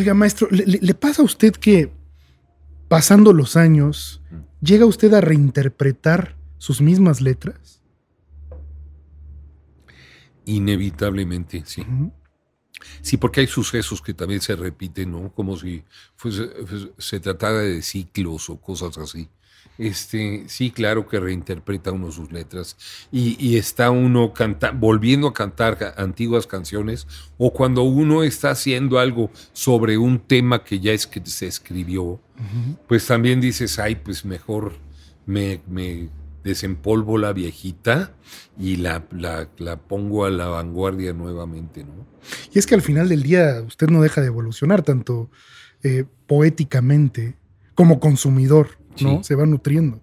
Oiga, maestro, ¿le, pasa a usted que pasando los años, mm. llega usted a reinterpretar sus mismas letras? Inevitablemente, sí. Sí, porque hay sucesos que también se repiten, ¿no? Como si fuese, pues, se tratara de ciclos o cosas así. Este, sí, claro que reinterpreta uno sus letras y, está uno volviendo a cantar antiguas canciones o cuando uno está haciendo algo sobre un tema que ya es que se escribió, pues también dices, ay, pues mejor me desempolvo la viejita y la, la, pongo a la vanguardia nuevamente, ¿no? Y es que al final del día usted no deja de evolucionar tanto eh, poéticamente como consumidor, ¿no? Se va nutriendo.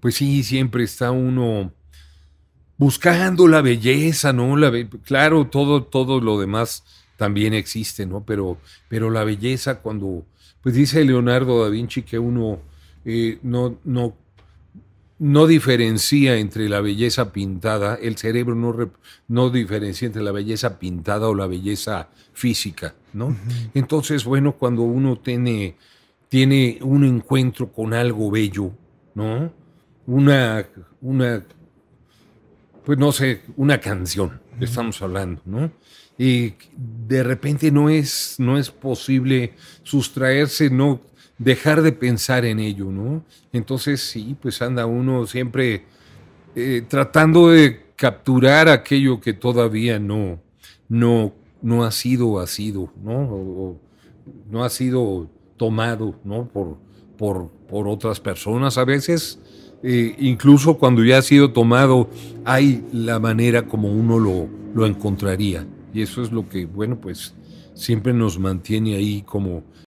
Pues sí, siempre está uno buscando la belleza, ¿no? claro, todo, todo lo demás también existe, ¿no? Pero, pero la belleza cuando, pues dice Leonardo da Vinci que uno eh, no, no no diferencia entre la belleza pintada, el cerebro no, diferencia entre la belleza pintada o la belleza física, ¿no? Entonces, bueno, cuando uno tiene, tiene un encuentro con algo bello, ¿no? Una, una, pues no sé, una canción, estamos hablando, ¿no? Y de repente no es, no es posible sustraerse, no dejar de pensar en ello, ¿no? Entonces sí, pues anda uno siempre eh, tratando de capturar aquello que todavía no, no, no ha sido, ha sido, ¿no? no ha sido tomado, ¿no? Por, por, por otras personas a veces. Eh, incluso cuando ya ha sido tomado, hay la manera como uno lo, lo encontraría. Y eso es lo que, bueno, pues siempre nos mantiene ahí como